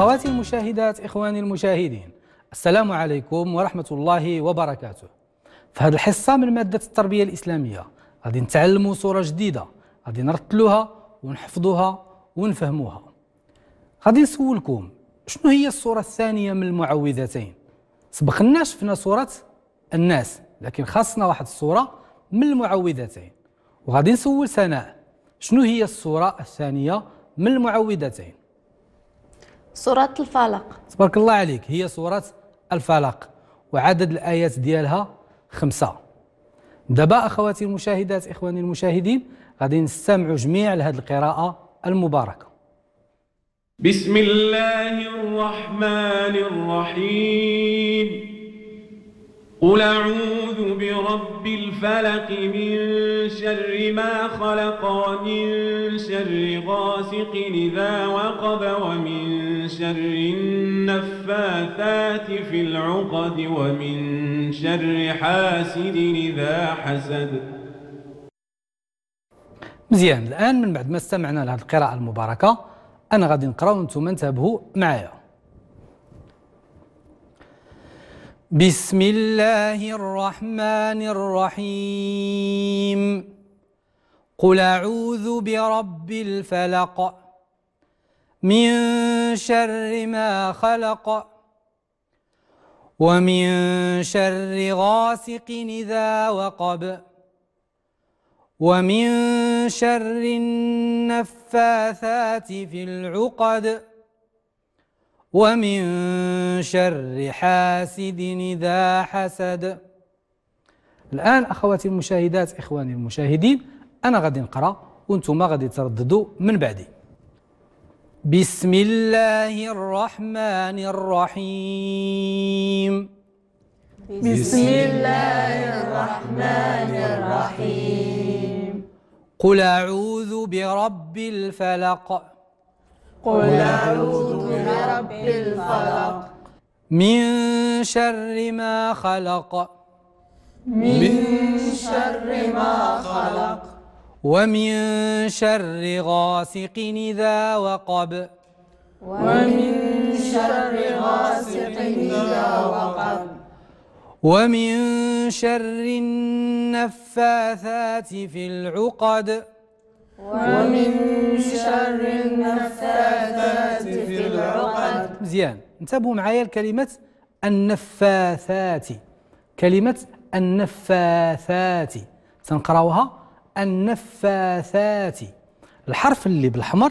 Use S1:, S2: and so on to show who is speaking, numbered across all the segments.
S1: أخواتي المشاهدات إخواني المشاهدين السلام عليكم ورحمة الله وبركاته في هذه الحصة من مادة التربية الإسلامية غادي نتعلموا صورة جديدة غادي نرتلوها ونحفظوها ونفهموها غادي نسولكم شنو هي الصورة الثانية من المعوذتين سبقنا شفنا صورة الناس لكن خاصنا واحد الصورة من المعوذتين وغادي نسول سناء شنو هي الصورة الثانية من المعوذتين سورة الفلق تبارك الله عليك هي سورة الفلق وعدد الآيات ديالها خمسة دابا أخواتي المشاهدات إخواني المشاهدين غادي نستمعوا جميع لهذه القراءة المباركة بسم الله الرحمن الرحيم قل أعوذ برب الفلق من شر ما خلق ومن شر غاسق إذا وقب ومن شر النفاثات في العقد ومن شر حاسد إذا حسد مزيان الآن من بعد ما استمعنا لهذه القراءة المباركة أنا غادي نقرأ وانتم انتبهوا معايا بسم الله الرحمن الرحيم قل أعوذ برب الفلق من شر ما خلق ومن شر غاسق إذا وقب ومن شر النفاثات في العقد ومن شر حاسد إذا حسد الآن أخواتي المشاهدات إخواني المشاهدين أنا غادي نقرأ وانتم غادي ترددوا من بعدي بسم الله الرحمن الرحيم بسم الله الرحمن الرحيم قل أعوذ برب الفلق قل أعوذ برب الفلق من شر ما خلق من شر ما خلق ومن شر غاسق إذا وقب ومن شر غاسق إذا وقب ومن شر النفاثات في العقد ومن شر النفاثات في العقد مزيان انتبهوا معايا لكلمة النفاثات كلمة النفاثات تنقراوها النفاثات الحرف اللي بالحمر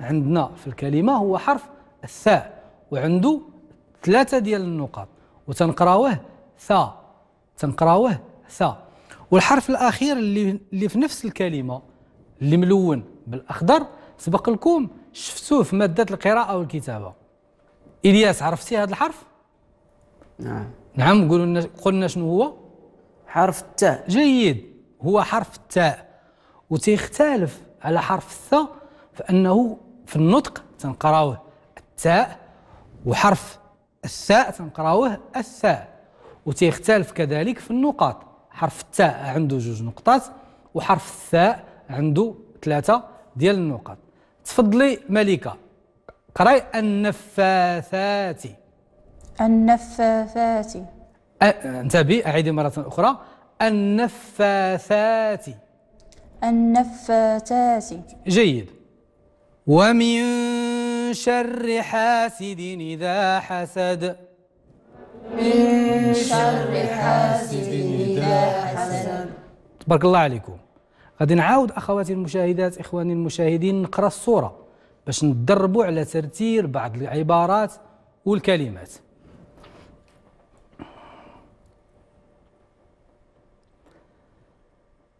S1: عندنا في الكلمة هو حرف الثاء وعنده ثلاثة ديال النقاط وتنقراوه ثا تنقراوه ثا والحرف الأخير اللي, اللي في نفس الكلمة اللي ملون بالاخضر سبق لكم شفتوه في ماده القراءه والكتابه الياس عرفتي هذا الحرف نعم نعم قلنا قلنا شنو هو حرف التاء جيد هو حرف التاء وتيختلف على حرف الثاء فانه في النطق تنقراوه التاء وحرف الثاء تنقراوه الثاء وتيختلف كذلك في النقاط حرف التاء عنده جوج نقطات وحرف الثاء عنده ثلاثة ديال النقاط تفضلي ملكة قراي النفاثات النفاثات انتبهي أعيدي مرة أخرى النفاثات النفاثات جيد ومن شر حاسد إذا حسد من شر حاسد إذا حسد تبارك الله عليكم غادي نعاود اخواتي المشاهدات اخواني المشاهدين نقرا الصوره باش ندربوا على ترتيب بعض العبارات والكلمات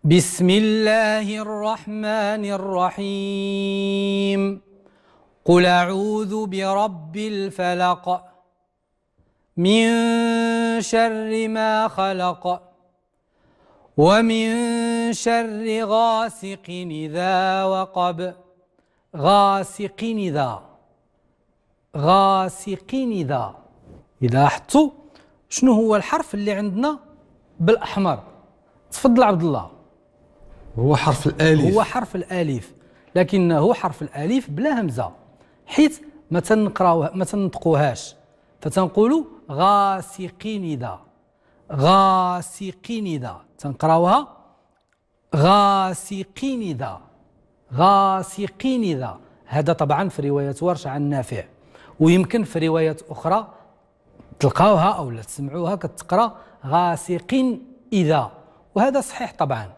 S1: بسم الله الرحمن الرحيم قل اعوذ برب الفلق من شر ما خلق ومن شر غاسق إذا وقب غاسق إذا غاسق إذا إذا لاحظتوا شنو هو الحرف اللي عندنا بالأحمر تفضل عبد الله هو حرف الاليف هو حرف الاليف لكنه حرف الاليف بلا همزه حيث ما تنقراوه ما تنطقوهاش فتنقولوا غاسق إذا غاسقين ذا تنقراوها غاسقين غاسقين ذا هذا طبعا في رواية ورشة عن نافع ويمكن في روايات أخرى تلقاوها أو لا تسمعوها كتقرا غاسقين إذا وهذا صحيح طبعا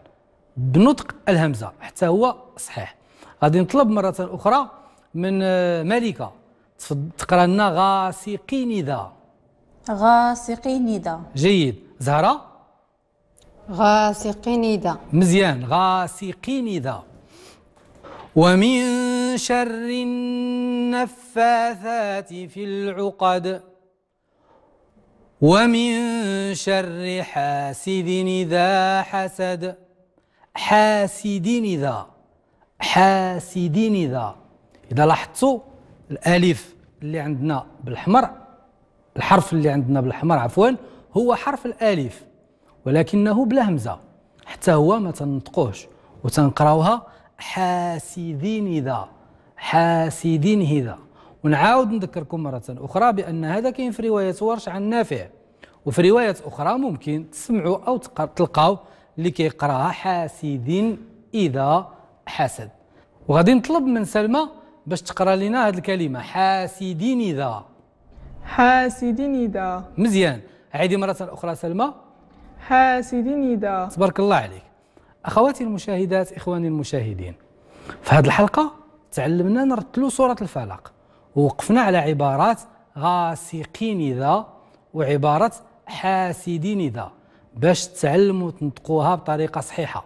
S1: بنطق الهمزة حتى هو صحيح غادي نطلب مرة أخرى من مالكة تقرا لنا غاسقين إذا غاسقي ندى جيد زهرة غاسقي ندى مزيان غاسقي ندى ومن شر النفاثات في العقد ومن شر حاسد إذا حسد حاسد إذا حاسد إذا إذا لاحظتوا الألف اللي عندنا بالحمر الحرف اللي عندنا بالاحمر عفوا هو حرف الالف ولكنه بلا همزه حتى هو ما تنطقوهش وتنقراوها حاسدين ذا حاسدين هذا ونعاود نذكركم مرة أخرى بأن هذا كاين في رواية ورش عن نافع وفي رواية أخرى ممكن تسمعوا أو تلقاو اللي كيقراها حاسدين إذا حسد وغادي نطلب من سلمى باش تقرا لنا هذه الكلمة حاسدين إذا حاسد ندا مزيان عيدي مرة أخرى سلمى حاسد ندا تبارك الله عليك أخواتي المشاهدات إخواني المشاهدين في هذه الحلقة تعلمنا نرتلو سورة الفلق ووقفنا على عبارات غاسقين إذا وعبارة حاسدين إذا باش تعلموا تنطقوها بطريقة صحيحة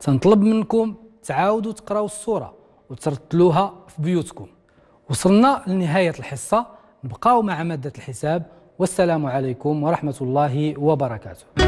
S1: تنطلب منكم تعاودوا تقراوا الصورة وترتلوها في بيوتكم وصلنا لنهاية الحصة بقاو مع مادة الحساب والسلام عليكم ورحمة الله وبركاته